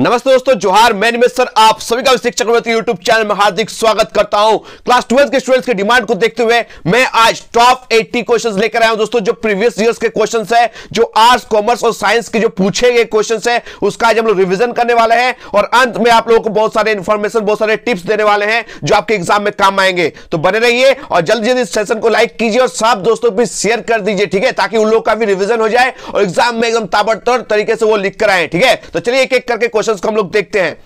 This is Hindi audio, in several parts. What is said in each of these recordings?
नमस्ते दोस्तों जोहार मैं सर आप सभी का शिक्षक यूट्यूब चैनल में हार्दिक स्वागत करता हूं क्लास ट्वेल्थ के स्टूडेंट्स की डिमांड को देखते हुए मैं आज टॉप 80 क्वेश्चंस लेकर आया हूं दोस्तों जो प्रीवियस ईयर्स के क्वेश्चंस है जो आर्ट्स कॉमर्स और साइंस के जो पूछे गए क्वेश्चन है उसका आज हम लोग रिविजन करने वाले हैं और अंत में आप लोगों को बहुत सारे इन्फॉर्मेशन बहुत सारे टिप्स देने वाले हैं जो आपके एग्जाम में काम आएंगे तो बने रहिए और जल्दी जल्दी इस सेशन को लाइक कीजिए और सब दोस्तों भी शेयर कर दीजिए ठीक है ताकि उन लोग का भी रिविजन हो जाए और एग्जाम में एकदम ताबड़तोड़ तरीके से वो लिख कर आए ठीक है तो चलिए एक एक करके क्वेश्चन को हम लोग देखते हैं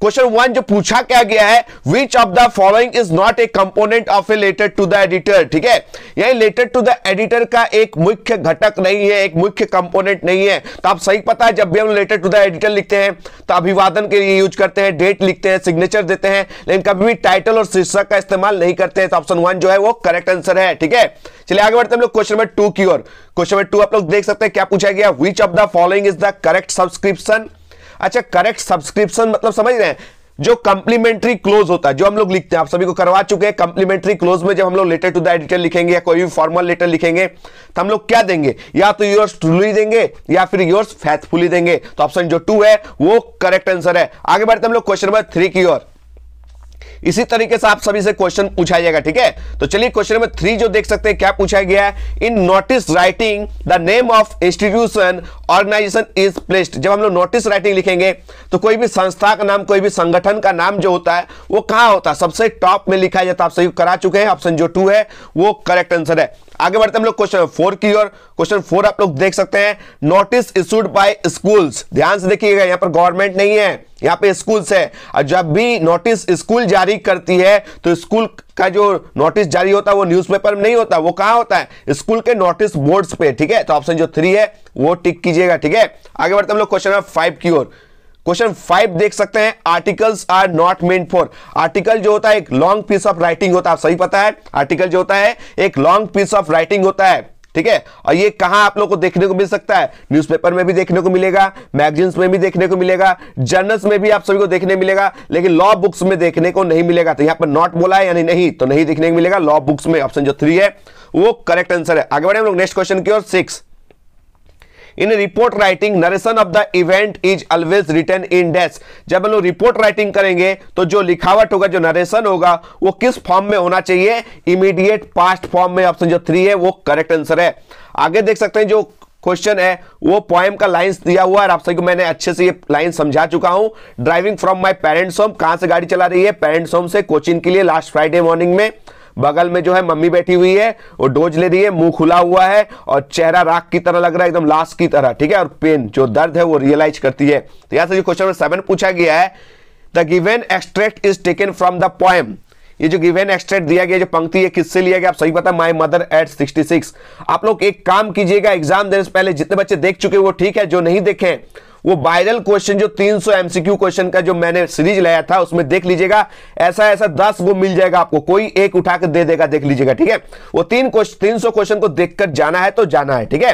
क्वेश्चन वन जो पूछा क्या गया है which of the following is not a component of a letter to the editor ठीक है यही लेटर टू द एडिटर का एक मुख्य घटक नहीं है एक मुख्य कंपोनेंट नहीं है तो आप सही पता है जब भी हम लेटर टू द एडिटर लिखते हैं तो अभिवादन के लिए यूज करते हैं डेट लिखते हैं सिग्नेचर देते हैं लेकिन कभी भी टाइटल और शीर्षक का इस्तेमाल नहीं करते हैं तो ऑप्शन वन जो है वो करेक्ट आंसर है ठीक है चलिए आगे बढ़ते हम लोग क्वेश्चन नंबर टू की ओर क्वेश्चन नंबर टू आप लोग देख सकते हैं क्या पूछा गया which of the following is the correct subscription अच्छा करेक्ट सब्सक्रिप्शन मतलब समझ रहे हैं जो कंप्लीमेंट्री क्लोज होता है जो हम लोग लिखते हैं आप सभी को करवा चुके हैं कंप्लीमेंट्री क्लोज में जब हम लोग लेटर टू द एडिटर लिखेंगे या कोई भी फॉर्मल लेटर लिखेंगे तो हम लोग क्या देंगे या तो योर्स ट्रूली देंगे या फिर योर्स फैथफुली देंगे तो ऑप्शन जो टू है वो करेक्ट आंसर है आगे बढ़ते हम लोग क्वेश्चन नंबर थ्री की ओर इसी तरीके से आप सभी से क्वेश्चन पूछा जाएगा ठीक है तो चलिए क्वेश्चन नंबर थ्री जो देख सकते हैं क्या पूछा गया है in notice writing the name of institution organisation is placed जब हम लोग नोटिस राइटिंग लिखेंगे तो कोई भी संस्था का नाम कोई भी संगठन का नाम जो होता है वो कहां होता है सबसे टॉप में लिखा जाता है तो आप सही करा चुके हैं ऑप्शन जो टू है वो करेक्ट आंसर है आगे बढ़ते हम लोग क्वेश्चन फोर की ओर क्वेश्चन फोर आप लोग देख सकते हैं नोटिस इशूड बाय स्कूल्स ध्यान से देखिएगा यहां पर गवर्नमेंट नहीं है यहां पे स्कूल्स है और जब भी नोटिस स्कूल जारी करती है तो स्कूल का जो नोटिस जारी होता है वो न्यूज़पेपर में नहीं होता वो कहाँ होता है स्कूल के नोटिस बोर्ड्स पे ठीक है तो ऑप्शन जो थ्री है वो टिक कीजिएगा ठीक है आगे बढ़ते हम लोग क्वेश्चन नंबर फाइव की ओर क्वेश्चन फाइव देख सकते हैं articles are not meant for article जो होता है एक लॉन्ग पीस ऑफ राइटिंग होता है आप सही पता है आर्टिकल जो होता है एक लॉन्ग पीस ऑफ राइटिंग होता है ठीक है और ये कहां आप लोग को देखने को मिल सकता है न्यूज़पेपर में भी देखने को मिलेगा मैगजीन्स में भी देखने को मिलेगा जर्नल्स में भी आप सभी को देखने मिलेगा लेकिन लॉ बुक्स में देखने को नहीं मिलेगा तो यहां पर नॉट बोला है यानी नहीं तो नहीं देखने को मिलेगा लॉ बुक्स में ऑप्शन जो थ्री है वो करेक्ट आंसर है आगे बढ़े हम लोग नेक्स्ट क्वेश्चन की ओर six in report writing narration of the event is always written in desk जब हम लोग रिपोर्ट राइटिंग करेंगे तो जो लिखावट होगा जो नरेशन होगा वो किस फॉर्म में होना चाहिए इमीडिएट पास्ट फॉर्म में ऑप्शन जो थ्री है वो करेक्ट आंसर है आगे देख सकते हैं जो क्वेश्चन है वो पॉइम का लाइंस दिया हुआ है आप सभी को मैंने अच्छे से ये लाइन समझा चुका हूं driving from my parents home कहां से गाड़ी चला रही है पेरेंट्स होम से कोचिंग के लिए लास्ट फ्राइडे मॉर्निंग में बगल में जो है मम्मी बैठी हुई है वो डोज ले रही है मुंह खुला हुआ है और चेहरा राख की तरह लग रहा है एकदम लाश की तरह ठीक है और पेन जो दर्द है वो रियलाइज करती है तो यहां से जो क्वेश्चन नंबर सेवन पूछा गया है the given extract is taken from the poem ये जो गिवेन एक्सट्रेट दिया गया जो पंक्ति है किससे लिया गया आप सही पता माय मदर एट 66 आप लोग एक काम कीजिएगा एग्जाम देने से पहले जितने बच्चे देख चुके वो ठीक है जो नहीं देखे वो वायरल क्वेश्चन जो 300 एमसीक्यू क्वेश्चन का जो मैंने सीरीज लाया था उसमें देख लीजिएगा ऐसा ऐसा दस वो मिल जाएगा आपको कोई एक उठा के दे देगा देख लीजिएगा ठीक है वो तीन तीन सौ क्वेश्चन को देखकर जाना है तो जाना है ठीक है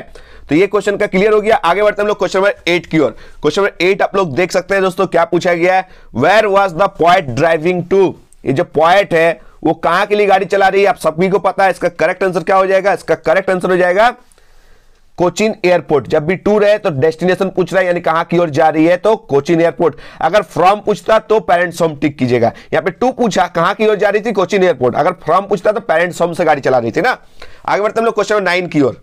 तो ये क्वेश्चन का क्लियर हो गया आगे बढ़ते हम लोग क्वेश्चन नंबर एट की ओर क्वेश्चन नंबर एट आप लोग देख सकते हैं दोस्तों क्या पूछा गया है where was the poet driving to ये जो पॉइंट है वो कहां के लिए गाड़ी चला रही है आप सभी को पता है इसका करेक्ट आंसर क्या हो जाएगा इसका करेक्ट आंसर हो जाएगा कोचिन एयरपोर्ट जब भी टूर है तो डेस्टिनेशन पूछ रहा है यानी कहां की ओर जा रही है तो कोचिन एयरपोर्ट अगर फ्रॉम पूछता तो पेरेंट्स होम टिक कीजिएगा यहां पे टू पूछा कहां की ओर जा रही थी कोचिन एयरपोर्ट अगर फ्रॉम पूछता तो पेरेंट्स होम से गाड़ी चला रही थी ना आगे बढ़ते हम लोग क्वेश्चन नाइन की ओर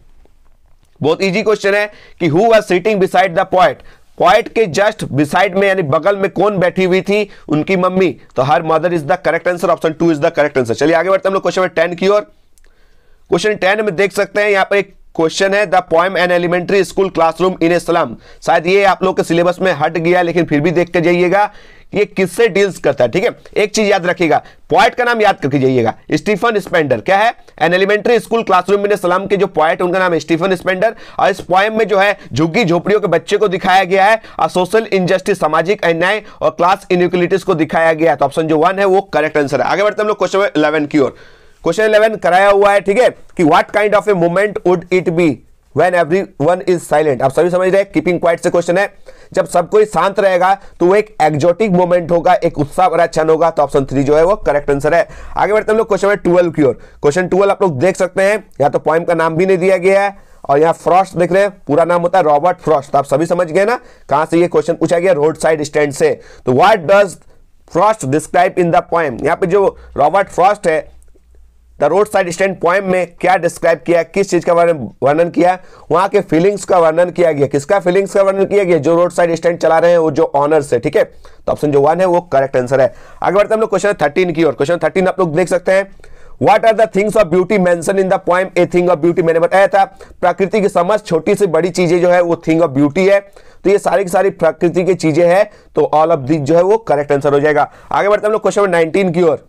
बहुत इजी क्वेश्चन है कि who was sitting beside the poet poet के जस्ट बिसाइड में यानी बगल में कौन बैठी हुई थी उनकी मम्मी तो her mother is the correct answer option two is the correct answer चलिए आगे बढ़ते हम लोग क्वेश्चन टेन की ओर क्वेश्चन टेन में देख सकते हैं यहाँ पर एक क्वेश्चन है the poem an elementary school classroom in a slum शायद ये आप लोग के सिलेबस में हट गया लेकिन फिर भी देख के जाइएगा ये किससे डील्स करता है ठीक है एक चीज याद रखिएगा पॉइंट का नाम याद करके जाइएगा स्टीफन स्पेंडर क्या है एन एलिमेंट्री स्कूल क्लासरूम में सलाम के जो पॉइंट उनका नाम है स्टीफन स्पेंडर और इस पॉइंट में जो है झुग्गी झोपड़ियों के बच्चे को दिखाया गया है और सोशल इंजस्टिस सामाजिक अन्याय और क्लास इनिक्वलिटीज को दिखाया गया है तो ऑप्शन जो वन है वो करेक्ट आंसर है आगे बढ़ते हम लोग क्वेश्चन इलेवन की ओर क्वेश्चन इलेवन कराया हुआ है ठीक है कि what kind of a movement would it be when everyone is silent आप सभी समझ रहे हैं कीपिंग क्वाइट से क्वेश्चन है जब सब कोई शांत रहेगा तो वो एक एक्जोटिक मोमेंट होगा एक उत्साह भरा क्षण होगा तो ऑप्शन थ्री जो है वो करेक्ट आंसर है आगे बढ़ते हम लोग क्वेश्चन ट्वेल्व की ओर क्वेश्चन ट्वेल्व आप लोग देख सकते हैं यहाँ तो पॉइंट का नाम भी नहीं दिया गया है और यहाँ फ्रॉस्ट देख रहे हैं पूरा नाम होता है रॉबर्ट फ्रॉस्ट तो आप सभी समझ गए ना कहा से ये क्वेश्चन पूछा गया रोड साइड स्टैंड से तो what does Frost describe in the poem यहाँ पे जो रॉबर्ट फ्रॉस्ट है the roadside stand poem में क्या डिस्क्राइब किया किस चीज़ का वर्णन किया वहां के फीलिंग्स का वर्णन किया गया किसका फीलिंग्स का वर्णन किया गया जो रोड साइड स्टैंड चला रहे हैं वो जो ऑनर से ठीक है तो ऑप्शन जो वन है वो करेक्ट आंसर है आगे बढ़ते हम लोग क्वेश्चन थर्टीन की और क्वेश्चन थर्टीन आप लोग देख सकते हैं what are the things of beauty mention in the poem a thing of beauty मैंने बताया था प्रकृति की समझ छोटी से बड़ी चीजें जो है वो थिंग ऑफ ब्यूटी है तो ये सारी की सारी प्रकृति की चीजें हैं तो ऑल ऑफ दिस जो है वो करेक्ट आंसर हो जाएगा आगे बढ़ते हम लोग क्वेश्चन नंबर 19 की ओर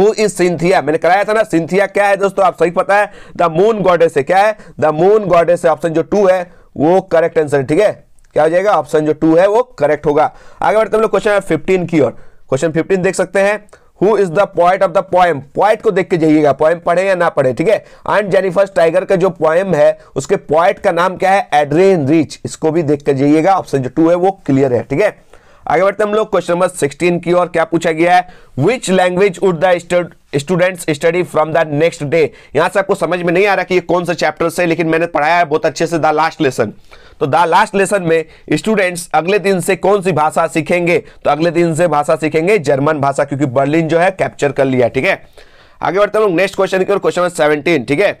हु इज सिंथिया मैंने कराया था ना सिंथिया क्या है दोस्तों आप सही पता है द मून गॉडेस है क्या है द मून गॉडेस ऑप्शन जो टू है वो करेक्ट आंसर है ठीक है क्या हो जाएगा ऑप्शन जो टू है वो करेक्ट होगा आगे बढ़ते हम लोग क्वेश्चन फिफ्टीन की ओर क्वेश्चन फिफ्टीन देख सकते हैं who is the point of the poem poet को देख के जाइएगा पॉइम पढ़े या ना पढ़े ठीक है एंड जेनिफर टाइगर का जो पॉइम है उसके पॉइंट का नाम क्या है एड्रेन रिच इसको भी देख के जाइएगा ऑप्शन जो टू है वो क्लियर है ठीक है आगे बढ़ते हम लोग क्वेश्चन नंबर 16 की ओर क्या पूछा गया है which language would the students study from the next day यहां से आपको समझ में नहीं आ रहा कि ये कौन सा चैप्टर से लेकिन मैंने पढ़ाया है बहुत अच्छे से द लास्ट लेसन तो द लास्ट लेसन में स्टूडेंट्स अगले दिन से कौन सी भाषा सीखेंगे तो अगले दिन से भाषा सीखेंगे जर्मन भाषा क्योंकि बर्लिन जो है कैप्चर कर लिया ठीक है आगे बढ़ते हम लोग नेक्स्ट क्वेश्चन की ओर क्वेश्चन नंबर सेवनटीन ठीक है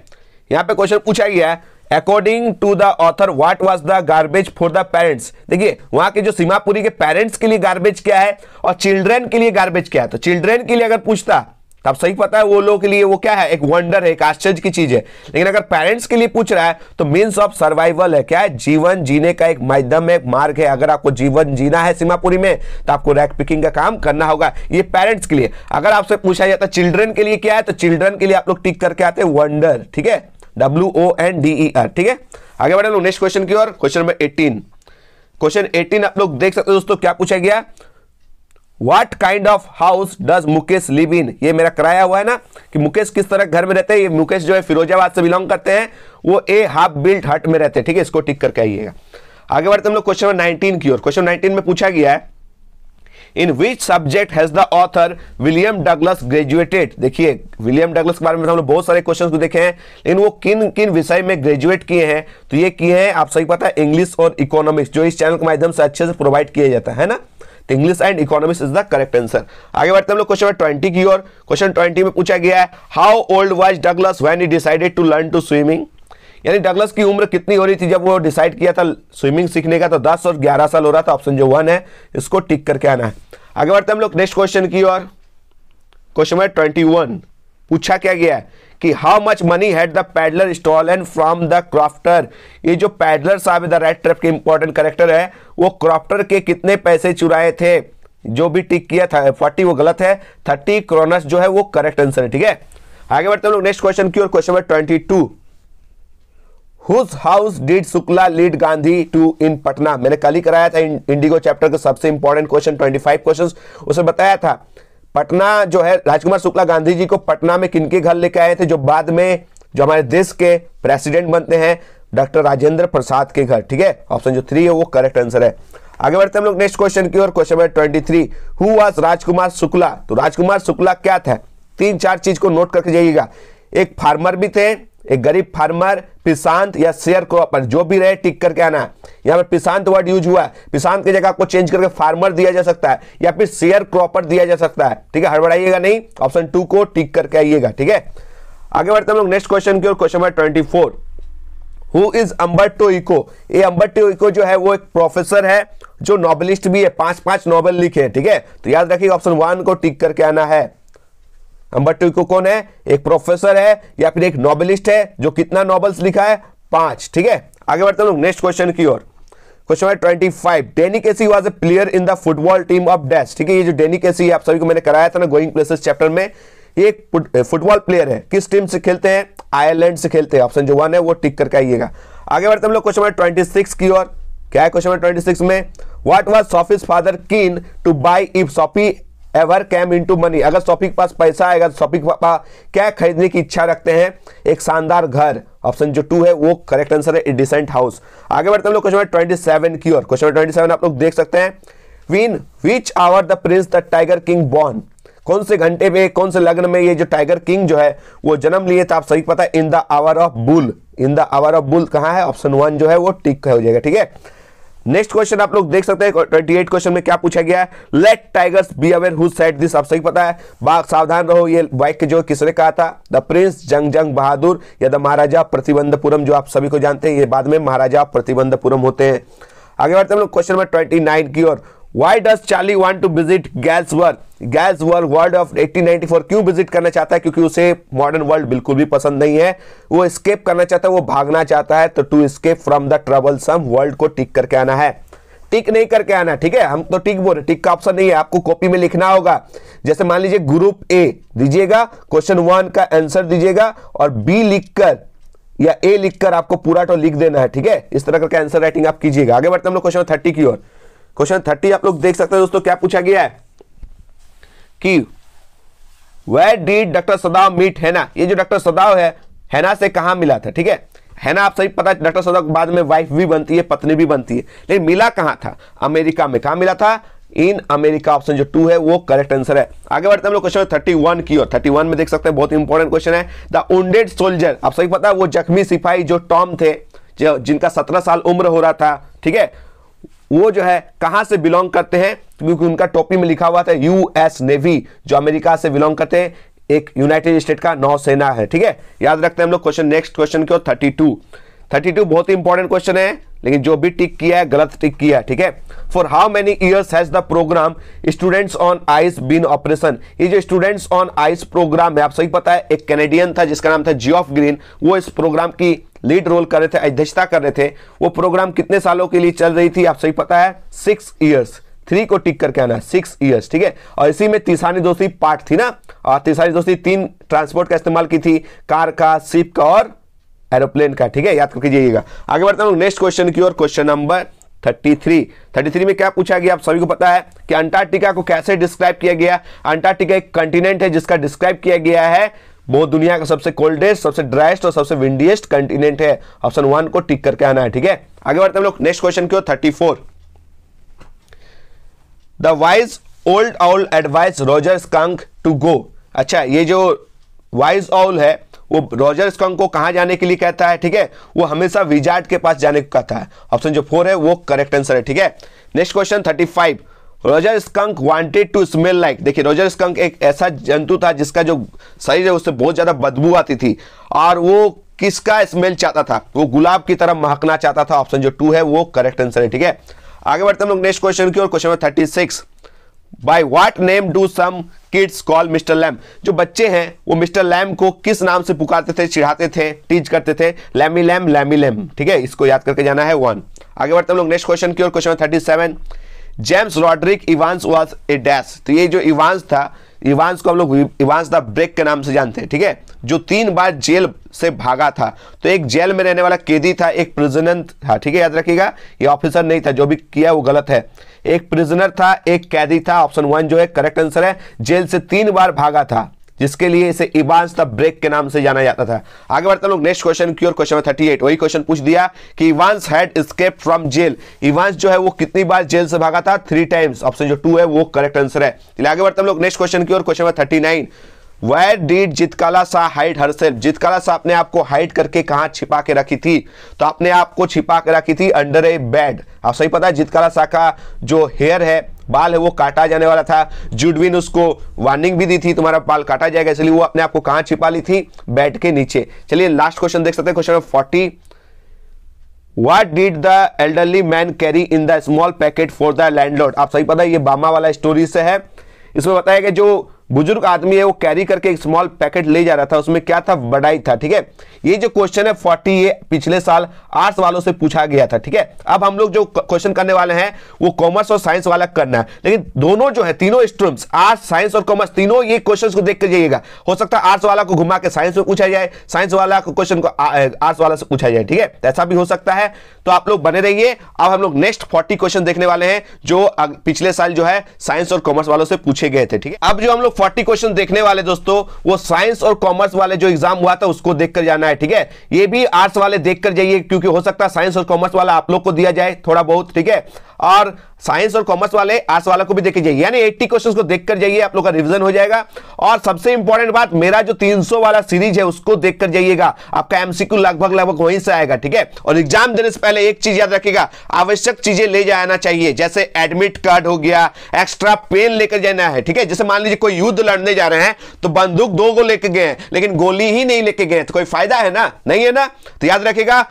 यहाँ पे क्वेश्चन पूछा गया है according to the author what was the garbage for the parents देखिए वहां के जो सीमापुरी के पेरेंट्स के लिए गार्बेज क्या है और चिल्ड्रेन के लिए गार्बेज क्या है तो चिल्ड्रेन के लिए अगर पूछता तब सही पता है वो लोग के लिए वो क्या है एक वंडर है एक आश्चर्य की चीज है लेकिन अगर पेरेंट्स के लिए पूछ रहा है तो मीन्स ऑफ सर्वाइवल है क्या है जीवन जीने का एक माध्यम है एक मार्ग है अगर आपको जीवन जीना है सीमापुरी में तो आपको रैक पिकिंग का काम करना होगा ये पेरेंट्स के लिए अगर आपसे पूछा जाता है चिल्ड्रन के लिए क्या है तो चिल्ड्रन के लिए आप लोग टिक करके आते हैं वंडर ठीक है W O N D E R ठीक है आगे बढ़े लोग नेक्स्ट क्वेश्चन की ओर question number eighteen question eighteen आप लोग देख सकते हो दोस्तों क्या पूछा गया what kind of house does Mukesh live in ये मेरा कराया हुआ है ना कि मुकेश किस तरह घर में रहते हैं ये मुकेश जो है फिरोजाबाद से बिलोंग करते हैं वो ए हाफ बिल्ट हट में रहते हैं ठीक है इसको टिक करके आइएगा आगे बढ़ते हम लोग क्वेश्चन नंबर नाइनटीन की ओर क्वेश्चन नाइनटीन में पूछा गया है in which subject has the author William Douglas graduated देखिए विलियम डगलस के बारे में हम लोग बहुत सारे क्वेश्चन को देखे हैं लेकिन वो किन किन विषय में ग्रेजुएट किए हैं तो ये किए हैं आप सभी पता है इंग्लिश और इकोनॉमिक्स जो इस चैनल के माध्यम से अच्छे से प्रोवाइड किया जाता है ना तो English and economics is the correct answer आगे बढ़ते हम लोग क्वेश्चन ट्वेंटी की ओर क्वेश्चन ट्वेंटी में पूछा गया है how old was Douglas when he decided to learn to swimming यानी डगलस की उम्र कितनी हो रही थी जब वो डिसाइड किया था स्विमिंग सीखने का तो 10 और 11 साल हो रहा था ऑप्शन जो वन है इसको टिक करके आना है आगे बढ़ते हम लोग नेक्स्ट क्वेश्चन की ओर क्वेश्चन नंबर ट्वेंटी पूछा क्या गया है कि how much money had the peddler stolen from the crofter ये जो पैडलर साहब द राइट ट्रेप के इंपॉर्टेंट करेक्टर है वो क्रॉफ्टर के कितने पैसे चुराए थे जो भी टिक किया था फोर्टी वो गलत है थर्टी क्रोनस जो है वो करेक्ट आंसर है ठीक है आगे बढ़ते हम लोग नेक्स्ट क्वेश्चन की और question number twenty two whose house did Shukla lead Gandhi to in Patna मैंने कल ही कराया था इंडिगो चैप्टर का सबसे इंपॉर्टेंट क्वेश्चन 25 क्वेश्चंस उसे बताया था पटना जो है राजकुमार शुक्ला गांधी जी को पटना में किनके घर लेके आए थे जो बाद में जो हमारे देश के प्रेसिडेंट बनते हैं डॉक्टर राजेंद्र प्रसाद के घर ठीक है ऑप्शन जो थ्री है वो करेक्ट आंसर है आगे बढ़ते हम लोग नेक्स्ट क्वेश्चन की ओर question number twenty three who was Rajkumar Shukla तो राजकुमार शुक्ला क्या था तीन चार चीज को नोट करके जाइएगा एक फार्मर भी थे एक गरीब फार्मर पिशांत या शेयर को अपन जो भी रहे टिक करके आना है यहाँ पर पिशांत वर्ड यूज हुआ है पिशांत की जगह को चेंज करके फार्मर दिया जा सकता है या फिर शेयर क्रॉपर दिया जा सकता है ठीक है हड़बड़ाइएगा नहीं ऑप्शन टू को टिक करके आइएगा ठीक है आगे बढ़ते हम लोग नेक्स्ट क्वेश्चन की ओर question number twenty four who is Umberto Eco ये अम्बर्टो इको जो है वो एक प्रोफेसर है जो नॉवलिस्ट भी है पांच पांच नॉवल लिखे हैं ठीक है तो याद रखिए ऑप्शन वन को टिक करके आना है नंबर टू को कौन है एक प्रोफेसर है या फिर एक नॉबलिस्ट है जो कितना नॉबल्स लिखा है पांच ठीक है आगे बढ़ते लोग नेक्स्ट क्वेश्चन की ओर question number twenty five Danny Casey was a player in the football team of dash ठीक है ये जो डेनी केसी है आप सभी को मैंने कराया था ना गोइंग प्लेसेस चैप्टर में ये एक फुटबॉल प्लेयर है किस टीम से खेलते हैं आयरलैंड से खेलते हैं ऑप्शन जो वन है वो टिक करके आइएगा आगे बढ़ते हम लोग क्वेश्चन नंबर ट्वेंटी सिक्स की ओर क्या है क्वेश्चन नंबर ट्वेंटी सिक्स में what was Sophie's father keen to buy if Sophie ever came into money अगर शॉपिंग पास पैसा आएगा तो शॉपिंग पापा क्या खरीदने की इच्छा रखते हैं एक शानदार घर ऑप्शन जो टू है वो करेक्ट आंसर है डिसेंट हाउस आगे बढ़ते हम लोग क्वेश्चन नंबर ट्वेंटी सेवन की ओर क्वेश्चन ट्वेंटी सेवन आप लोग देख सकते हैं in which hour the prince the tiger king born कौन से घंटे में कौन से लग्न में ये जो टाइगर किंग जो है वो जन्म लिए था आप सही पता है in the hour of bull in the hour of bull कहा है ऑप्शन वन जो है वो टिक हो जाएगा ठीक है नेक्स्ट क्वेश्चन आप लोग देख सकते हैं ट्वेंटी एट क्वेश्चन में क्या पूछा गया है let tigers be aware who said this आप सही पता है बाग सावधान रहो ये वाक्य जो किसने कहा था द प्रिंस जंग जंग बहादुर या द महाराजा प्रतिबंधपुरम जो आप सभी को जानते हैं ये बाद में महाराजा प्रतिबंधपुरम होते हैं आगे बढ़ते हम लोग क्वेश्चन नंबर ट्वेंटी नाइन की ओर Why does Charlie want to visit Galsworth? Galsworth world of 1894 क्यों विजिट करना चाहता है क्योंकि उसे मॉडर्न वर्ल्ड बिल्कुल भी पसंद नहीं है वो स्केप करना चाहता है वो भागना चाहता है तो to escape from the trouble some world को टिक करके आना है टिक नहीं करके आना ठीक है हम तो टिक बोल रहे टिक का ऑप्शन नहीं है आपको कॉपी में लिखना होगा जैसे मान लीजिए ग्रुप ए दीजिएगा क्वेश्चन वन का आंसर दीजिएगा और बी लिखकर या ए लिखकर आपको पूरा तो लिख देना है ठीक है इस तरह करके आंसर राइटिंग आप कीजिएगा आगे बढ़ते हम लोग क्वेश्चन थर्टी की ओर क्वेश्चन थर्टी आप लोग देख सकते हैं दोस्तों क्या पूछा गया है कि वह डीड डॉक्टर सदाव मीट ना ये जो डॉक्टर सदाव है हैना से कहा मिला था ठीक है ना आप सही पता है डॉक्टर सदाव बाद में वाइफ भी बनती है पत्नी भी बनती है लेकिन मिला कहां था अमेरिका में कहा मिला था इन अमेरिका ऑप्शन जो टू है वो करेक्ट आंसर है आगे बढ़ते हम लोग क्वेश्चन थर्टी वन की और थर्टी वन में देख सकते हैं बहुत इंपॉर्टेंट क्वेश्चन है द उन्डेड सोल्जर आप सभी पता है वो जख्मी सिपाही जो टॉम थे जिनका सत्रह साल उम्र हो रहा था ठीक है वो जो है कहां से बिलोंग करते हैं क्योंकि उनका टोपी में लिखा हुआ था यूएस नेवी जो अमेरिका से बिलोंग करते हैं एक यूनाइटेड स्टेट का नौसेना है ठीक है याद रखते हैं हम लोग क्वेश्चन नेक्स्ट क्वेश्चन क्यों थर्टी टू थर्टी टू बहुत ही इंपॉर्टेंट क्वेश्चन है लेकिन जो भी टिक किया है गलत टिक किया है ठीक है for how many years has the programme students on ice been operation ये जो स्टूडेंट्स ऑन आइस प्रोग्राम है आप सही पता है एक कैनेडियन था जिसका नाम था जियोफ ग्रीन वो इस प्रोग्राम की लीड रोल कर रहे थे अध्यक्षता कर रहे थे वो प्रोग्राम कितने सालों के लिए चल रही थी आप सही पता है सिक्स ईयर्स थ्री को टिक करके आना सिक्स ईयर्स ठीक है और इसी में तीसानी दोस्ती पार्ट थी ना और तीसानी दोस्ती तीन ट्रांसपोर्ट का इस्तेमाल की थी कार का शिप का और एरोप्लेन का ठीक है याद करके जाइएगा आगे बढ़ते हूं नेक्स्ट क्वेश्चन की ओर question number thirty three thirty three में क्या पूछा गया आप सभी को पता है कि अंटार्कटिका को कैसे डिस्क्राइब किया गया अंटार्कटिका एक कंटिनेंट है जिसका डिस्क्राइब किया गया है वो दुनिया का सबसे कोल्डेस्ट सबसे ड्राइस्ट और सबसे विंडीएस्ट कंटिनेंट है ऑप्शन वन को टिक करके आना है ठीक है आगे बढ़ते हम लोग नेक्स्ट क्वेश्चन क्यों thirty four the wise old owl advise Roger Skunk to go अच्छा ये जो वाइज ऑल है वो रॉजर स्कंक को कहां जाने के लिए कहता है ठीक है वो हमेशा विजार्ड के पास जाने को कहता है ऑप्शन जो फोर है वो करेक्ट आंसर है ठीक है next question thirty five Roger Skunk wanted to smell like देखिए रोजर स्कंक एक ऐसा जंतु था जिसका जो शरीर है उससे बहुत ज़्यादा बदबू आती थी और वो किसका स्मेल चाहता था वो गुलाब की तरह महकना चाहता था ऑप्शन जो टू है वो करेक्ट आंसर है ठीक है आगे बढ़ते हम लोग नेक्स्ट क्वेश्चन की ओर question number thirty six by what name do some kids call mister Lamb जो बच्चे हैं वो मिस्टर लैम को किस नाम से पुकारते थे चिढ़ाते थे टीच करते थे लैमी लैम लैमी लैम ठीक है इसको याद करके जाना है वन आगे बढ़ते हम लोग नेक्स्ट क्वेश्चन की ओर question thirty seven James Roderick Evans was a dash तो ये जो इवांस था इवांस को हम लोग इवांस द ब्रेक के नाम से जानते हैं ठीक है थीके? जो तीन बार जेल से भागा था तो एक जेल में रहने वाला कैदी था एक प्रिजनर था ठीक है याद रखिएगा ये ऑफिसर नहीं था जो भी किया वो गलत है एक प्रिजनर था एक कैदी था ऑप्शन वन जो है करेक्ट आंसर है जेल से तीन बार भागा था जिसके लिए इसे इवांस द ब्रेक के नाम से जाना जाता था आगे बढ़ते हैं लोग नेक्स्ट क्वेश्चन की और क्वेश्चन थर्टी एट वही क्वेश्चन पूछ दिया कि Evans had escape from jail Evans जो है वो कितनी बार जेल से भागा था थ्री टाइम्स ऑप्शन जो टू है वो करेक्ट आंसर है आगे बढ़ते हैं लोग नेक्स्ट क्वेश्चन की और क्वेश्चन थर्टी नाइन वह डीड जितकाला सा हाइट हर सेल्फ जितकाला सा अपने आपको को हाइट करके कहा छिपा के रखी थी तो अपने आपको छिपा के रखी थी अंडर ए बेड आप सही पता है जितकाला सा का जो हेयर है बाल है वो काटा जाने वाला था जुडविन उसको वार्निंग भी दी थी तुम्हारा बाल काटा जाएगा इसलिए वो अपने आपको कहां छिपा ली थी बेड के नीचे चलिए लास्ट क्वेश्चन देख सकते हैं question number forty What did the elderly man carry in the small packet for the landlord? आप सही पता है ये बामा वाला स्टोरी से है इसमें बताया गया जो बुजुर्ग आदमी है वो कैरी करके एक स्मॉल पैकेट ले जा रहा था उसमें क्या था बड़ाई था ठीक है ये जो क्वेश्चन है फोर्टी ये पिछले साल आर्ट्स वालों से पूछा गया था ठीक है अब हम लोग जो क्वेश्चन करने वाले हैं वो कॉमर्स और साइंस वाला करना है लेकिन दोनों जो है तीनों स्ट्रीम्स आर्ट्स साइंस और कॉमर्स तीनों ये क्वेश्चन को देख कर जाइएगा हो सकता है आर्ट्स वाला को घुमा के साइंस में पूछा जाए साइंस वाला को क्वेश्चन को आर्ट्स वाला से पूछा जाए ठीक है ऐसा भी हो सकता है तो आप लोग बने रहिए अब हम लोग नेक्स्ट फोर्टी क्वेश्चन देखने वाले हैं जो पिछले साल जो है साइंस और कॉमर्स वालों से पूछे गए थे ठीक है अब जो हम लोग फोर्टी क्वेश्चन देखने वाले दोस्तों वो साइंस और कॉमर्स वाले जो एग्जाम हुआ था उसको देखकर जाना है ठीक है ये भी आर्ट्स वाले देखकर जाइए क्योंकि हो सकता है साइंस और कॉमर्स वाला आप लोग को दिया जाए थोड़ा बहुत ठीक है और साइंस और कॉमर्स वाले आर्ट्स वाला को भी देखे जाइए यानी एट्टी क्वेश्चन को देखकर जाइए आप लोग का रिविजन हो जाएगा और सबसे इंपॉर्टेंट बात मेरा जो तीन वाला सीरीज है उसको देख जाइएगा आपका एमसीक्यू लगभग लगभग वहीं से आएगा ठीक है और एग्जाम देने से पहले एक चीज याद रखिएगा आवश्यक चीजें ले जाना चाहिए जैसे एडमिट कार्ड हो गया एक्स्ट्रा पेन लेकर जाना है ठीक है जैसे मान लीजिए कोई यूज युद्ध लड़ने जा रहे हैं तो बंदूक दो को लेके गए लेकिन गोली ही नहीं लेके गए तो कोई फायदा है ना नहीं है ना तो याद रखेगा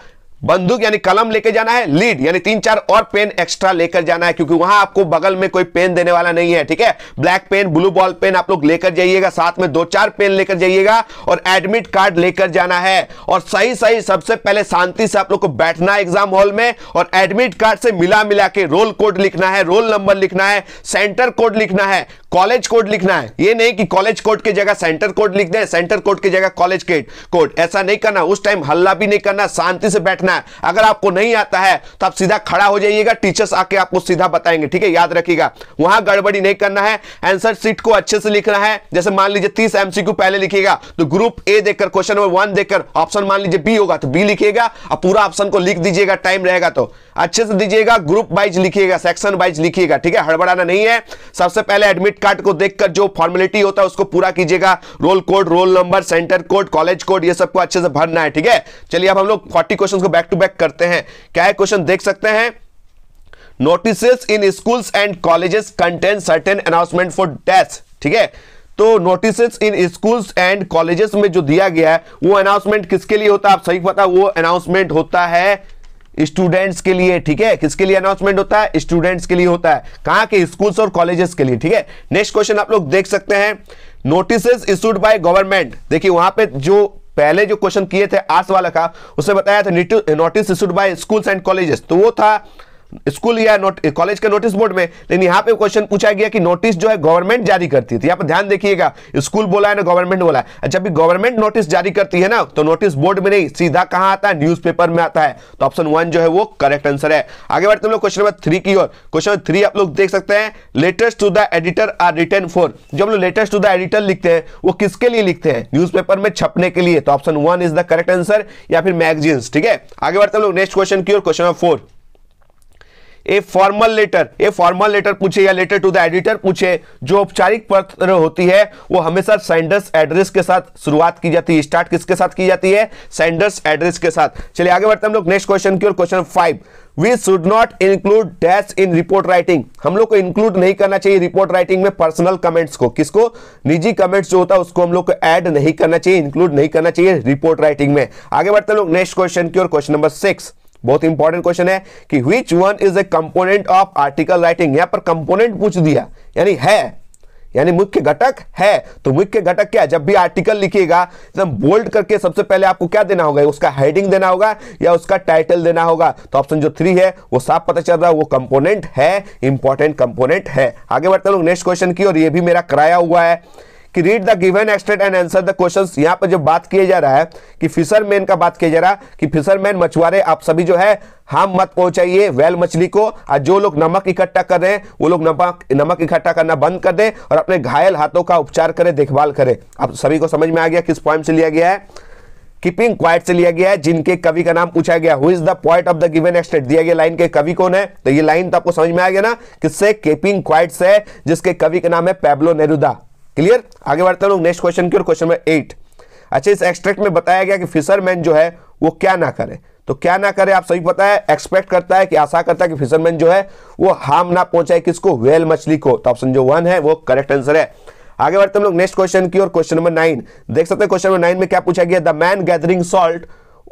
बंदूक यानी कलम लेके जाना है लीड यानी तीन चार और पेन एक्स्ट्रा लेकर जाना है क्योंकि वहां आपको बगल में कोई पेन देने वाला नहीं है ठीक है black pen blue ball pen आप लोग लेकर जाइएगा साथ में दो चार पेन लेकर जाइएगा और एडमिट कार्ड लेकर जाना है और सही सही सबसे पहले शांति से आप लोग को बैठना है एग्जाम हॉल में और एडमिट कार्ड से मिला मिला के रोल कोड लिखना है रोल नंबर लिखना है सेंटर कोड लिखना है कॉलेज कोड लिखना है ये नहीं कि कॉलेज कोड की जगह सेंटर कोड लिख दे सेंटर कोड की जगह कॉलेज कोड ऐसा नहीं करना उस टाइम हल्ला भी नहीं करना शांति से बैठना रखना है अगर आपको नहीं आता है तो आप सीधा खड़ा हो जाइएगा टीचर्स आके आपको सीधा बताएंगे ठीक है याद रखिएगा वहां गड़बड़ी नहीं करना है आंसर सीट को अच्छे से लिखना है जैसे मान लीजिए तीस एमसीक्यू पहले लिखिएगा तो ग्रुप ए देखकर क्वेश्चन नंबर वन देखकर ऑप्शन मान लीजिए बी होगा तो बी लिखिएगा और पूरा ऑप्शन को लिख दीजिएगा टाइम रहेगा तो अच्छे से दीजिएगा ग्रुप वाइज लिखिएगा सेक्शन वाइज लिखिएगा ठीक है हड़बड़ाना नहीं है सबसे पहले एडमिट कार्ड को देखकर जो फॉर्मेलिटी होता है उसको पूरा कीजिएगा roll code roll number centre code college code ये सबको अच्छे से भरना है ठीक है चलिए अब हम लोग फोर्टी क्वेश्चन को बैक टू बैक करते हैं क्या है क्वेश्चन देख सकते हैं notice in schools and colleges contain certain announcement for death ठीक है तो notice in schools and colleges में जो दिया गया है वो अनाउंसमेंट किसके लिए होता है आप सही पता वो अनाउंसमेंट होता है स्टूडेंट्स के लिए ठीक है किसके लिए अनाउंसमेंट होता है स्टूडेंट्स के लिए होता है कहां के स्कूल्स और कॉलेजेस के लिए ठीक है नेक्स्ट क्वेश्चन आप लोग देख सकते हैं नोटिस इशूड बाय गवर्नमेंट देखिए वहां पे जो पहले जो क्वेश्चन किए थे आस वाला का उसमें बताया था notice issued by schools and colleges तो वो था स्कूल या कॉलेज के नोटिस बोर्ड में लेकिन यहाँ पे क्वेश्चन पूछा गया कि नोटिस जो है गवर्नमेंट जारी करती थी तो यहां पर ध्यान देखिएगा स्कूल बोला है ना गवर्नमेंट बोला है जब भी गवर्नमेंट नोटिस जारी करती है ना तो नोटिस बोर्ड में नहीं सीधा कहां आता है पेपर में आता है तो ऑप्शन वन जो है वो करेक्ट आंसर है आगे बढ़ते हम लोग क्वेश्चन नंबर थ्री की ओर क्वेश्चन थ्री आप लोग देख सकते हैं letters to the editor are written for जो हम लोग लेटर्स टू द एडिटर लिखते हैं वो किसके लिए लिखते हैं पेपर में छपने के लिए तो option one is the correct answer या फिर मैगजीन्स ठीक है आगे बढ़ते हम लोग नेक्स्ट क्वेश्चन की ओर question number four a formal letter a formal letter पूछे या लेटर टू द एडिटर पूछे जो औपचारिक पत्र होती है वो हमेशा सेंडर्स एड्रेस के साथ शुरुआत की जाती है स्टार्ट किसके साथ की जाती है सेंडर्स एड्रेस के साथ चलिए आगे बढ़ते हम लोग नेक्स्ट क्वेश्चन की ओर question five we should not include dash in report writing हम लोग को इंक्लूड नहीं करना चाहिए रिपोर्ट राइटिंग में पर्सनल कमेंट्स को किसको निजी कमेंट्स जो होता है उसको हम लोग को ऐड नहीं करना चाहिए इंक्लूड नहीं करना चाहिए रिपोर्ट राइटिंग में आगे बढ़ते हैं लोग नेक्स्ट क्वेश्चन की ओर क्वेश्चन नंबर सिक्स बहुत इंपॉर्टेंट क्वेश्चन है कि which one is a component of article writing यहां पर कंपोनेंट पूछ दिया यानी है यानी मुख्य घटक है तो मुख्य घटक क्या है जब भी आर्टिकल लिखिएगा एकदम बोल्ड करके सबसे पहले आपको क्या देना होगा उसका हेडिंग देना होगा या उसका टाइटल देना होगा तो ऑप्शन जो थ्री है वो साफ पता चल रहा है वो कंपोनेंट है इंपॉर्टेंट कंपोनेंट है आगे बढ़ते लोग नेक्स्ट क्वेश्चन की और ये भी मेरा कराया हुआ है कि read the given extract and answer the question यहां पर जो बात किया जा रहा है कि फिशरमैन का बात किया जा रहा है कि फिशरमैन मछुआरे आप सभी जो है हम मत पहुंचाइए वेल मछली को और जो लोग नमक इकट्ठा कर रहे हैं वो लोग नमक नमक इकट्ठा करना बंद कर दें और अपने घायल हाथों का उपचार करें देखभाल करें आप सभी को समझ में आ गया किस पॉइंट से लिया गया है कीपिंग क्वाइट से लिया गया है जिनके कवि का नाम पूछा गया who is the point of the given extract दिया गया लाइन के कवि कौन है तो ये लाइन तो आपको समझ में आ गया ना किससे कीपिंग क्वाइट से जिसके कवि का नाम है पैब्लो नेरुदा क्लियर आगे बढ़ते हैं लोग नेक्स्ट क्वेश्चन की और क्वेश्चन नंबर एट अच्छा इस एक्सट्रैक्ट में बताया गया कि फिशरमैन जो है वो क्या ना करे तो क्या ना करे आप सभी पता है एक्सपेक्ट करता है कि आशा करता है कि फिशरमैन जो है वो हार्म ना पहुंचाए किसको वेल मछली को तो ऑप्शन जो वन है वो करेक्ट आंसर है आगे बढ़ते हम लोग नेक्स्ट क्वेश्चन की और क्वेश्चन नंबर नाइन देख सकते हैं क्वेश्चन नंबर नाइन में क्या पूछा गया the man gathering salt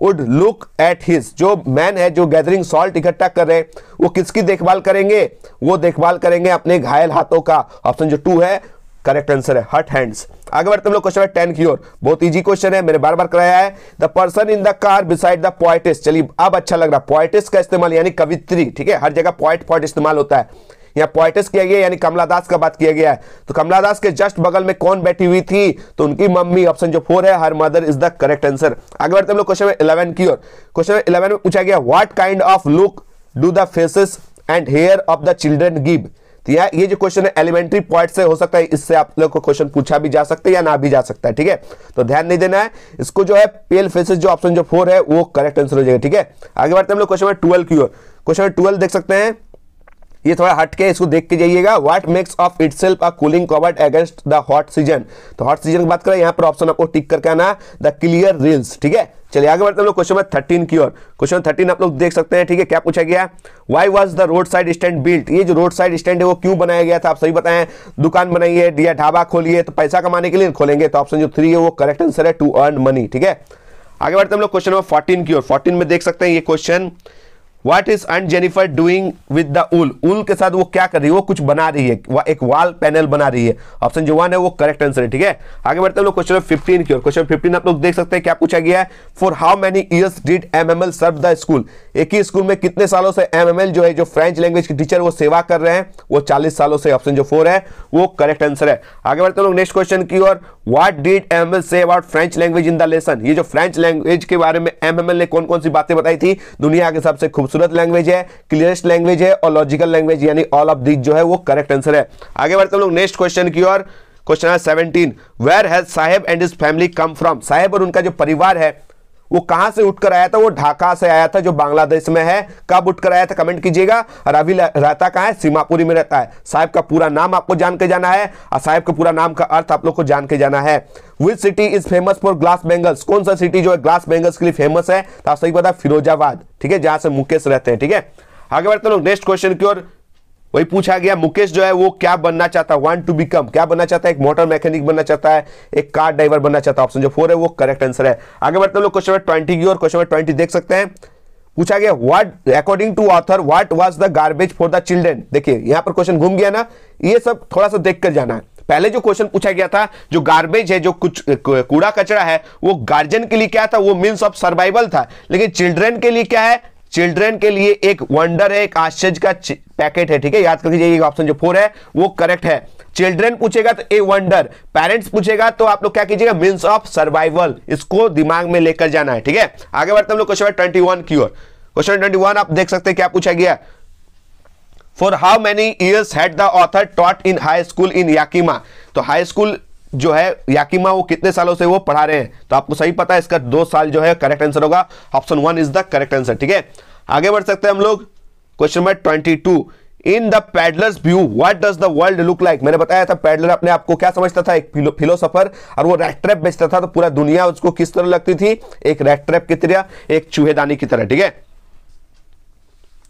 would look at his जो मैन है जो गैदरिंग सॉल्ट इकट्ठा कर रहे हैं वो किसकी देखभाल करेंगे वो देखभाल करेंगे अपने घायल हाथों का ऑप्शन जो टू है करेक्ट आंसर है हट हैंड्स आगे बढ़ते हम लोग क्वेश्चन है टेन की ओर बहुत इजी क्वेश्चन है मैंने बार बार कराया है the person in the car beside the poets चलिए अब अच्छा लग रहा है पॉइटिस का इस्तेमाल यानी कवित्री ठीक है हर जगह पॉइट पॉइंट इस्तेमाल होता है या पॉइटिस किया गया यानी कमला दास का बात किया गया है तो कमला दास के जस्ट बगल में कौन बैठी हुई थी तो उनकी मम्मी ऑप्शन जो फोर है her mother is the correct answer आगे बढ़ते हम लोग क्वेश्चन इलेवन की ओर क्वेश्चन इलेवन में पूछा गया what kind of look do the faces and hair of the children give तो यह ये जो क्वेश्चन है एलिमेंट्री पॉइंट से हो सकता है इससे आप लोग को क्वेश्चन पूछा भी जा सकता है या ना भी जा सकता है ठीक है तो ध्यान नहीं देना है इसको जो है पेल फेसेस जो ऑप्शन जो फोर है वो करेक्ट आंसर हो जाएगा ठीक है आगे बढ़ते हैं हम लोग क्वेश्चन ट्वेल्व की ओर क्वेश्चन ट्वेल्व देख सकते हैं ये थोड़ा हटके इसको देख के जाइएगा what makes of itself a cooling covered against the hot season तो हॉट सीजन की बात करें यहाँ पर ऑप्शन आपको टिक करके आना द क्लियर रिल्स ठीक है चलिए आगे बढ़ते हैं क्वेश्चन नंबर थर्टीन की ओर क्वेश्चन थर्टीन आप लोग देख सकते हैं ठीक है क्या पूछा गया why was the roadside stand built ये जो रोड साइड स्टैंड है वो क्यों बनाया गया था आप सही बताएं दुकान बनाइए या ढाबा खोलिए तो पैसा कमाने के लिए खोलेंगे तो ऑप्शन जो थ्री है वो करेक्ट आंसर है टू अर्न मनी ठीक है आगे बढ़ते हम लोग क्वेश्चन नंबर फोर्टीन की ओर फोर्टीन में देख सकते हैं ये question what is aunt Jennifer doing with the wool wool के साथ वो क्या कर रही है वो कुछ बना रही है वा, एक वॉल पैनल बना रही है ऑप्शन जो वन है वो करेक्ट आंसर है ठीक है आगे बढ़ते हैं लोग क्वेश्चन फिफ्टीन की ओर क्वेश्चन फिफ्टीन आप लोग देख सकते हैं क्या पूछा गया है for how many years did M M L serve the school एक ही स्कूल में कितने सालों से एम एम एल जो है जो फ्रेंच लैंग्वेज की टीचर वो सेवा कर रहे हैं वो चालीस सालों से ऑप्शन जो फोर है वो करेक्ट आंसर है आगे बढ़ते हैं लोग नेक्स्ट क्वेश्चन की ओर what did M M L say about French language in the lesson ये जो फ्रेंच लैंग्वेज के बारे में एम एम एल ने कौन कौन सी बातें बताई थी दुनिया के हिसाब से खूबसूरत खूबसूरत लैंग्वेज है क्लियरेस्ट लैंग्वेज है और लॉजिकल लैंग्वेज यानी ऑल ऑफ दिस जो है वो करेक्ट आंसर है आगे बढ़ते हम लोग नेक्स्ट क्वेश्चन की ओर क्वेश्चन है seventeen where has Saheb and his family come from Saheb और उनका जो परिवार है वो कहां से उठकर आया था वो ढाका से आया था जो बांग्लादेश में है कब उठकर आया था कमेंट कीजिएगा रवि रहता कहां है सीमापुरी में रहता है साहब का पूरा नाम आपको जान के जाना है और साहब का पूरा नाम का अर्थ आप लोग को जान के जाना है which city is famous for glass bangles कौन सा सिटी जो है ग्लास बेंगल्स के लिए फेमस है तो आप सही पता फिरोजाबाद ठीक है जहां से मुकेश रहते हैं ठीक है आगे बढ़ते लोग नेक्स्ट क्वेश्चन की ओर वही पूछा गया मुकेश जो है वो क्या बनना चाहता है वन टू बिकम क्या बनना चाहता है एक मोटर मैकेनिक बनना चाहता है एक कार ड्राइवर बनना चाहता है ऑप्शन जो फोर है वो करेक्ट आंसर है आगे बढ़ते लोग क्वेश्चन नंबर ट्वेंटी की और क्वेश्चन नंबर ट्वेंटी देख सकते हैं पूछा गया what according to author what was the garbage for the children देखिए यहां पर क्वेश्चन घूम गया ना ये सब थोड़ा सा देख कर जाना है पहले जो क्वेश्चन पूछा गया था जो गार्बेज है जो कुछ कूड़ा कचरा है वो गार्जियन के लिए क्या था वो मीन्स ऑफ सर्वाइवल था लेकिन चिल्ड्रेन के लिए क्या है चिल्ड्रेन के लिए एक वंडर है एक आश्चर्य का पैकेट है ठीक है याद करके जाइए ऑप्शन जो फोर है वो करेक्ट है चिल्ड्रेन पूछेगा तो ए वंडर पेरेंट्स पूछेगा तो आप लोग क्या कीजिएगा मीन्स ऑफ सर्वाइवल इसको दिमाग में लेकर जाना है ठीक है आगे बढ़ते हम लोग क्वेश्चन ट्वेंटी वन की ओर क्वेश्चन ट्वेंटी वन आप देख सकते हैं क्या पूछा गया for how many years had the author taught in high school in Yakima तो हाई स्कूल जो है याकिमा वो कितने सालों से वो पढ़ा रहे हैं तो आपको सही पता है इसका दो साल जो है करेक्ट आंसर होगा option one is the correct answer ठीक है आगे बढ़ सकते हैं हम लोग question number twenty two in the peddler's view what does the world look like मैंने बताया था पैडलर अपने आपको क्या समझता था एक फिलोसफर और वो रेड ट्रैप बेचता था तो पूरा दुनिया उसको किस तरह लगती थी एक रेड ट्रैप की तरह एक चूहेदानी की तरह ठीक है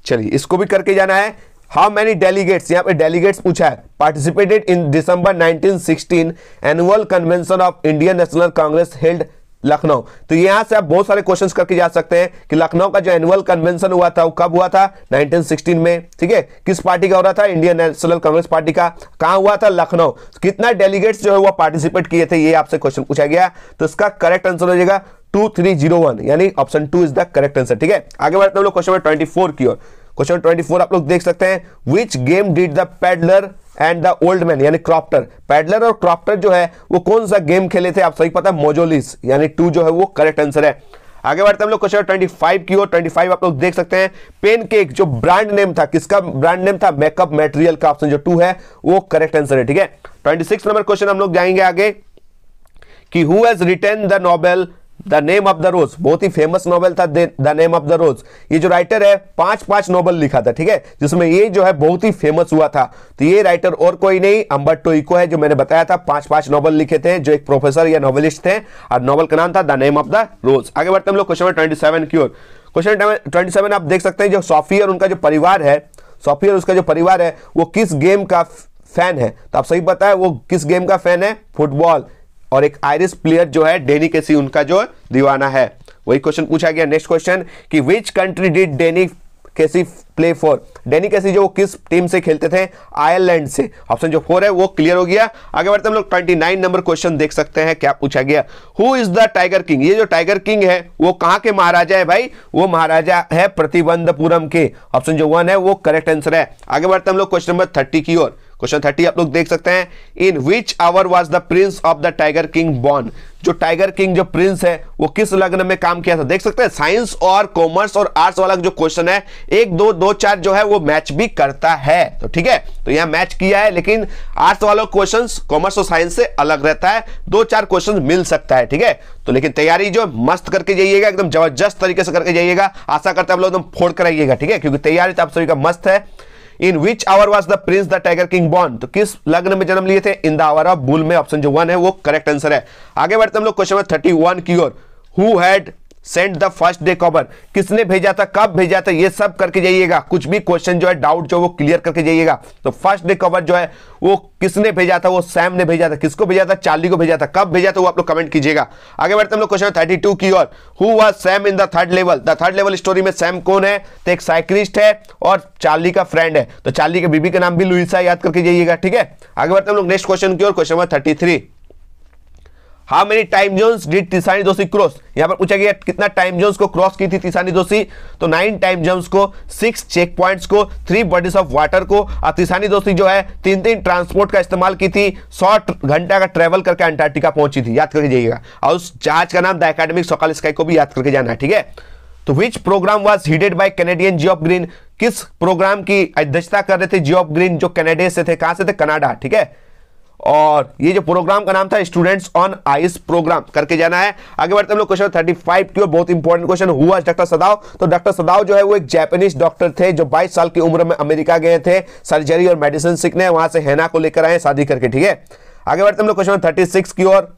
चलिए इसको भी करके जाना है हाउ मेनी डेलीगेट्स यहाँ पे डेलीगेट्स पूछा है participated in December 1916 annual convention of Indian National Congress held Lucknow तो यहां से आप बहुत सारे क्वेश्चंस करके जा सकते हैं कि लखनऊ का जो एनुअल कन्वेंशन हुआ था वो कब हुआ था 1916 में ठीक है किस पार्टी का हो रहा था इंडियन नेशनल कांग्रेस पार्टी का कहा हुआ था लखनऊ कितना डेलीगेट्स जो है वो पार्टिसिपेट किए थे ये आपसे क्वेश्चन पूछा गया तो इसका करेक्ट आंसर हो जाएगा टू थ्री जीरो वन यानी option two is the correct answer ठीक है आगे बढ़ते हम लोग क्वेश्चन ट्वेंटी फोर की ओर क्वेश्चन 24 आप लोग देख सकते हैं which game did the peddler and the old man यानी क्रॉप्टर पैडलर और क्रॉप्टर जो है वो कौन सा गेम खेले थे आप सही पता है मोजोलिस यानी टू जो है वो करेक्ट आंसर है आगे बढ़ते हम लोग क्वेश्चन 25 की ओर 25 आप लोग देख सकते हैं पेन केक जो ब्रांड नेम था किसका ब्रांड नेम था मेकअप मटेरियल का ऑप्शन जो टू है वो करेक्ट आंसर है ठीक है 26 नंबर क्वेश्चन हम लोग जाएंगे आगे कि who has written the novel the name of the rose बहुत ही फेमस नॉवल था the name of the rose ये जो राइटर है पांच पांच नॉवल लिखा था ठीक है जिसमें ये जो है बहुत ही फेमस हुआ था तो ये राइटर और कोई नहीं अंबर टोईको है जो मैंने बताया था पांच पांच नॉवल लिखे थे जो एक प्रोफेसर या नॉवलिस्ट थे और नॉवल का नाम था the name of the rose आगे बढ़ते हम लोग क्वेश्चन ट्वेंटी सेवन की ओर क्वेश्चन ट्वेंटी सेवन आप देख सकते हैं जो सॉफी और उनका जो परिवार है सॉफी और उसका जो परिवार है वो किस गेम का फैन है तो आप सही पता है वो किस गेम का फैन है फुटबॉल और एक आयरिस प्लेयर जो है डेनी केसी उनका जो दीवाना है वही क्वेश्चन पूछा गया नेक्स्ट क्वेश्चन कि which country did Danny Casey play for Danny Casey जो किस टीम से खेलते थे आयरलैंड से ऑप्शन जो फोर है वो क्लियर हो गया आगे बढ़ते हम लोग ट्वेंटी नाइन नंबर क्वेश्चन देख सकते हैं क्या पूछा गया who is the tiger king ये जो टाइगर किंग है वो कहां के महाराजा है भाई वो महाराजा है प्रतिबंधपुरम के ऑप्शन जो वन है वो करेक्ट आंसर है आगे बढ़ते हम लोग क्वेश्चन नंबर थर्टी की ओर क्वेश्चन थर्टी आप लोग देख सकते हैं in which hour was the prince of the tiger king born जो टाइगर किंग जो प्रिंस है वो किस लग्न में काम किया था देख सकते हैं साइंस और कॉमर्स और आर्ट्स वाला जो क्वेश्चन है एक दो दो चार जो है वो मैच भी करता है तो ठीक है तो यहाँ मैच किया है लेकिन आर्ट्स वालों क्वेश्चन कॉमर्स और साइंस से अलग रहता है दो चार क्वेश्चन मिल सकता है ठीक है तो लेकिन तैयारी जो मस्त करके जाइएगा एकदम जबरदस्त तरीके से करके जाइएगा आशा करते हैं आप लोग एकदम फोड़ कर आइएगा ठीक है क्योंकि तैयारी तो आप सभी का मस्त है in which hour was the prince the tiger king born तो किस लग्न में जन्म लिए थे in the hour of bull में ऑप्शन जो वन है वो करेक्ट आंसर है आगे बढ़ते हम लोग क्वेश्चन थर्टी वन की ओर who had sent the first day cover किसने भेजा था कब भेजा था ये सब करके जाइएगा कुछ भी क्वेश्चन जो है डाउट जो वो क्लियर करके जाइएगा तो फर्स्ट डे कवर जो है वो किसने भेजा था वो सैम ने भेजा था किसको भेजा था चार्ली को भेजा था कब भेजा था वो आप लोग कमेंट कीजिएगा आगे बढ़ते हम लोग क्वेश्चन थर्टी टू की और who Sam in the third level the third level story में सैम कौन है तो एक साइकिलिस्ट है और चार्ली का फ्रेंड है तो चार्ली के बीबी का नाम भी लुइसा याद करके जाइएगा ठीक है आगे बढ़ते हम लोग नेक्स्ट क्वेश्चन की और question number thirty how many time zones did Tishani Joshi cross यहाँ पर पूछा गया कितना टाइम जोन्स को क्रॉस की थी तिसानी जोशी तो नाइन टाइम जोन्स को सिक्स चेक पॉइंट्स को थ्री बॉडीज ऑफ वाटर को और तिसानी जोशी जो है तीन तीन ट्रांसपोर्ट का इस्तेमाल की थी सौ घंटा का ट्रेवल करके अंटार्क्टिका पहुंची थी याद करके जाइएगा और उस जहाज का नाम द एकेडमिक सोकाल स्काई को भी याद करके जाना है ठीक है तो which programme was headed by Canadian Geoff Green किस प्रोग्राम की अध्यक्षता कर रहे थे जी ऑफ ग्रीन जो कैनेडियन से थे कहां से थे कनाडा ठीक है और ये जो प्रोग्राम का नाम था स्टूडेंट्स ऑन आइस प्रोग्राम करके जाना है आगे बढ़ते हम लोग क्वेश्चन 35 की ओर बहुत इंपॉर्टेंट क्वेश्चन हुआ डॉक्टर सदाव तो डॉक्टर सदाव जो है वो एक जैपनीज डॉक्टर थे जो 22 साल की उम्र में अमेरिका गए थे सर्जरी और मेडिसिन सीखने वहां से हैना को लेकर आए शादी करके ठीक है आगे बढ़ते हम लोग क्वेश्चन थर्टी की ओर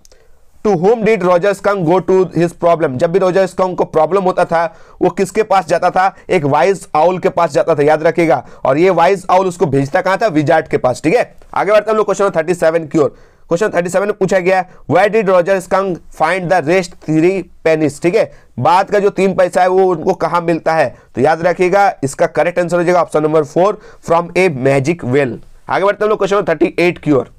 to whom did Roger Skunk go to his problem जब भी रोजर्स कंग को प्रॉब्लम होता था वो किसके पास जाता था एक वाइज आउल के पास जाता था याद रखिएगा और ये वाइज आउल उसको भेजता कहाँ था विजार्ट के पास ठीक है आगे बढ़ते हम लोग क्वेश्चन थर्टी सेवन की ओर क्वेश्चन थर्टी सेवन में पूछा गया where did Roger Skunk find the rest three pennies ठीक है बाद का जो तीन पैसा है वो उनको कहाँ मिलता है तो याद रखिएगा इसका करेक्ट आंसर हो जाएगा option number four from a magic well आगे बढ़ते हम लोग क्वेश्चन थर्टी एट की ओर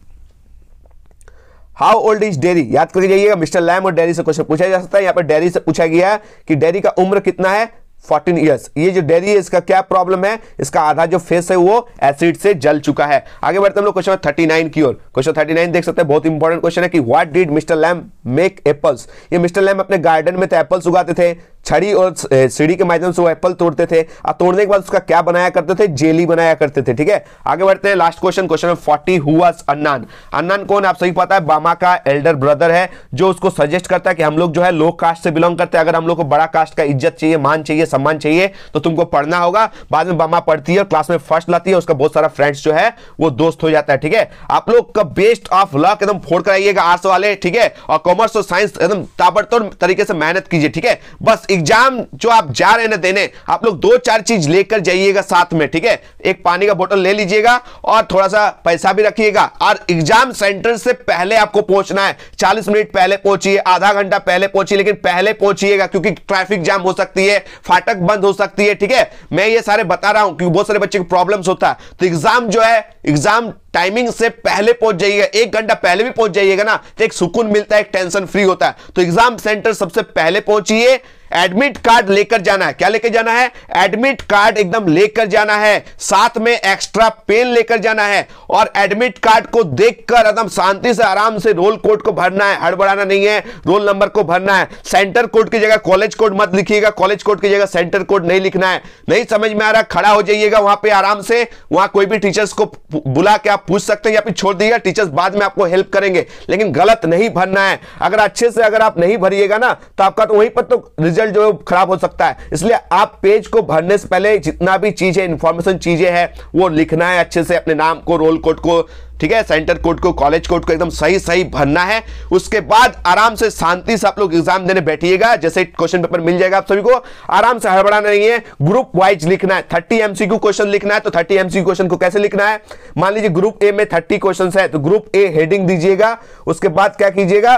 हाउ ओल्ड इज डेरी याद करके जाइएगा मिस्टर लैम और डेरी से क्वेश्चन पूछा जा सकता है यहाँ पर डेरी से पूछा गया है कि डेरी का उम्र कितना है 14 ईयर्स ये जो डेरी है इसका क्या प्रॉब्लम है इसका आधा जो फेस है वो एसिड से जल चुका है आगे बढ़ते हम लोग क्वेश्चन नाइन की ओर क्वेश्चन थर्टी नाइन देख सकते हैं बहुत इंपॉर्टेंट क्वेश्चन है कि what did mister Lamb make apples ये मिस्टर लैम अपने गार्डन में तो एप्पल्स उगाते थे छड़ी और सीढ़ी के माध्यम से वो एप्पल तोड़ते थे और तोड़ने के बाद उसका क्या बनाया करते थे जेली बनाया करते थे ठीक है आगे बढ़ते हैं last question question number forty हुआ अन्नान अन्नान कौन आप सही पता है बामा का एल्डर ब्रदर है जो उसको सजेस्ट करता है कि हम लोग जो है लो कास्ट से बिलोंग करते हैं अगर हम लोग को बड़ा कास्ट का इज्जत चाहिए मान चाहिए सम्मान चाहिए तो तुमको पढ़ना होगा बाद में बामा पढ़ती है और क्लास में फर्स्ट लाती है उसका बहुत सारा फ्रेंड्स जो है वो दोस्त हो जाता है ठीक है आप लोग का बेस्ट ऑफ लक एकदम फोड़ कराइएगा आर्ट्स वाले ठीक है और कॉमर्स और साइंस एकदम ताबड़तोड़ तरीके से मेहनत कीजिए ठीक है बस एग्जाम जो आप जा रहे हैं ना देने आप लोग दो चार चीज लेकर जाइएगा साथ में ठीक है एक पानी का बोतल ले लीजिएगा और थोड़ा सा पैसा भी रखिएगा और एग्जाम सेंटर से पहले आपको पहुंचना है चालीस मिनट पहले पहुंचिए आधा घंटा पहले पहुंचिए लेकिन पहले पहुंचिएगा क्योंकि ट्रैफिक जाम हो सकती है फाटक बंद हो सकती है ठीक है मैं ये सारे बता रहा हूं क्योंकि बहुत सारे बच्चे को प्रॉब्लम होता है तो एग्जाम जो है एग्जाम टाइमिंग से पहले पहुंच जाइएगा एक घंटा पहले भी पहुंच जाइएगा ना तो एक सुकून मिलता है एक टेंशन फ्री होता है तो एग्जाम सेंटर सबसे पहले पहुंचिए एडमिट कार्ड लेकर जाना है क्या लेकर जाना है एडमिट कार्ड एकदम लेकर जाना है साथ में एक्स्ट्रा पेन लेकर जाना है और एडमिट कार्ड को देखकर एकदम शांति से आराम से रोल कोड को भरना है हड़बड़ाना नहीं है रोल नंबर को भरना है सेंटर कोड की जगह कॉलेज कोड मत लिखिएगा कॉलेज कोड की जगह सेंटर कोड नहीं लिखना है नहीं समझ में आ रहा खड़ा हो जाइएगा वहां पर आराम से वहां कोई भी टीचर्स को बुला के आप पूछ सकते हैं या फिर छोड़ दीजिएगा टीचर्स बाद में आपको हेल्प करेंगे लेकिन गलत नहीं भरना है अगर अच्छे से अगर आप नहीं भरिएगा ना तो आपका तो वहीं पर तो रिजल्ट रिजल्ट जो है खराब हो सकता है इसलिए आप पेज को भरने से पहले जितना भी चीज़ें इंफॉर्मेशन चीज़ें हैं वो लिखना है अच्छे से अपने नाम को रोल कोड को ठीक है सेंटर कोड को कॉलेज कोड को एकदम सही सही भरना है उसके बाद आराम से शांति से आप लोग एग्जाम देने बैठिएगा जैसे क्वेश्चन पेपर मिल जाएगा आप सभी को आराम से हड़बड़ाना नहीं है ग्रुप वाइज लिखना है थर्टी एमसीक्यू क्वेश्चन लिखना है तो थर्टी एमसीक्यू क्वेश्चन को कैसे लिखना है मान लीजिए ग्रुप ए में थर्टी क्वेश्चन है तो ग्रुप ए हेडिंग दीजिएगा उसके बाद क्या कीजिएगा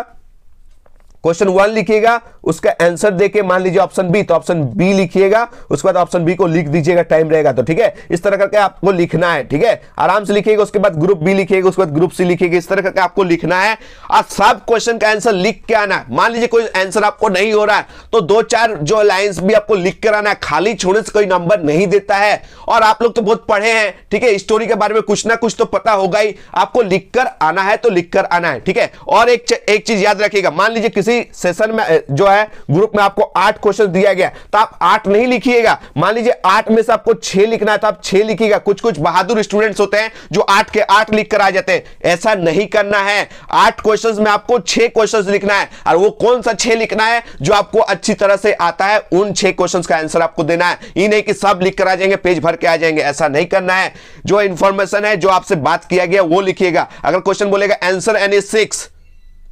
क्वेश्चन वन लिखिएगा उसका आंसर देके मान लीजिए ऑप्शन बी तो ऑप्शन बी लिखिएगा उसके बाद ऑप्शन बी को लिख दीजिएगा टाइम रहेगा तो ठीक है इस तरह करके आपको लिखना है ठीक है आराम से लिखिएगा उसके बाद ग्रुप बी लिखिएगा उसके बाद ग्रुप सी लिखिएगा इस तरह करके आपको लिखना है और सब क्वेश्चन का आंसर लिख के आना है मान लीजिए कोई आंसर आपको नहीं हो रहा है तो दो चार जो लाइन्स भी आपको लिख कर आना है खाली छोड़ने से कोई नंबर नहीं देता है और आप लोग तो बहुत पढ़े हैं ठीक है स्टोरी के बारे में कुछ ना कुछ तो पता होगा ही आपको लिख कर आना है तो लिख कर आना है ठीक है और एक चीज याद रखिएगा मान लीजिए किसी सेशन में जो हुआ है ग्रुप में आपको आठ क्वेश्चन दिया गया तो आप आठ नहीं लिखिएगा मान लीजिए आठ में से आपको छह लिखना है तो आप छह लिखिएगा कुछ कुछ बहादुर स्टूडेंट्स होते हैं जो आठ के आठ लिख कर आ जाते हैं ऐसा नहीं करना है आठ क्वेश्चन में आपको छह क्वेश्चन लिखना है और वो कौन सा छह लिखना है जो आपको अच्छी तरह से आता है उन छह क्वेश्चन का आंसर आपको देना है ये नहीं कि सब लिख कर आ जाएंगे पेज भर के आ जाएंगे ऐसा नहीं करना है जो इंफॉर्मेशन है जो आपसे बात किया गया वो लिखिएगा अगर क्वेश्चन बोलेगा आंसर एन ए सिक्स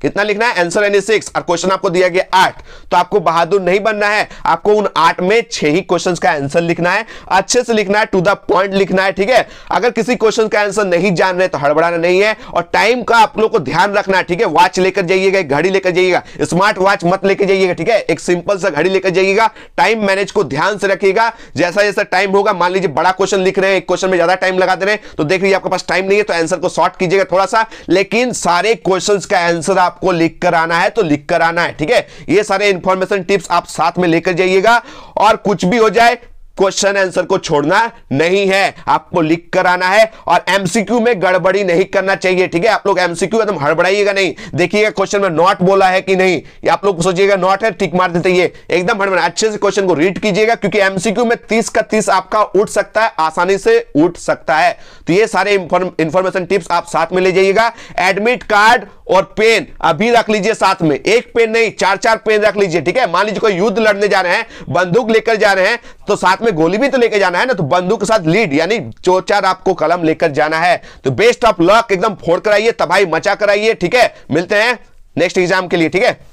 कितना लिखना है आंसर एनी सिक्स और क्वेश्चन आपको दिया गया आठ तो आपको बहादुर नहीं बनना है आपको उन आठ में छह ही क्वेश्चंस का आंसर लिखना है अच्छे से लिखना है टू द पॉइंट लिखना है ठीक है अगर किसी क्वेश्चन का आंसर नहीं जान रहे तो हड़बड़ाना नहीं है और टाइम का आप लोग को ध्यान रखना है ठीक है वॉच लेकर जाइएगा घड़ी लेकर जाइएगा स्मार्ट वॉच मत लेकर जाइएगा ठीक है एक सिंपल सा घड़ी लेकर जाइएगा टाइम मैनेज को ध्यान से रखिएगा जैसा जैसा टाइम होगा मान लीजिए बड़ा क्वेश्चन लिख रहे हैं एक क्वेश्चन में ज्यादा टाइम लगा दे रहे हैं तो देख लीजिए आपके पास टाइम नहीं है तो आंसर को शॉर्ट कीजिएगा थोड़ा सा लेकिन सारे क्वेश्चन का आंसर आप आपको लिख कर आना है तो लिख कर आना है ठीक है ये सारे इंफॉर्मेशन टिप्स आप साथ में लेकर जाइएगा और कुछ भी हो जाए क्वेश्चन आंसर को छोड़ना नहीं है आपको लिख कर आना है और एमसीक्यू में गड़बड़ी नहीं करना चाहिए ठीक है आप लोग एमसीक्यू एकदम हड़बड़ाइएगा नहीं देखिएगा क्वेश्चन में नॉट बोला है कि नहीं ये आप लोग सोचिएगा नॉट है टिक मार देते एकदम हड़बड़ा अच्छे से क्वेश्चन को रीड कीजिएगा क्योंकि एमसीक्यू में तीस का तीस आपका उठ सकता है आसानी से उठ सकता है तो ये सारे इंफॉर्मेशन टिप्स आप साथ में ले जाइएगा एडमिट कार्ड और पेन अभी रख लीजिए साथ में एक पेन नहीं चार चार पेन रख लीजिए ठीक है मान लीजिए कोई युद्ध लड़ने जा रहे हैं बंदूक लेकर जा रहे हैं तो साथ में गोली भी तो लेकर जाना है ना तो बंदूक के साथ लीड यानी चो चार आपको कलम लेकर जाना है तो बेस्ट ऑफ लक एकदम फोड़ कर आइए तबाही मचा कराइए ठीक है मिलते हैं नेक्स्ट एग्जाम के लिए ठीक है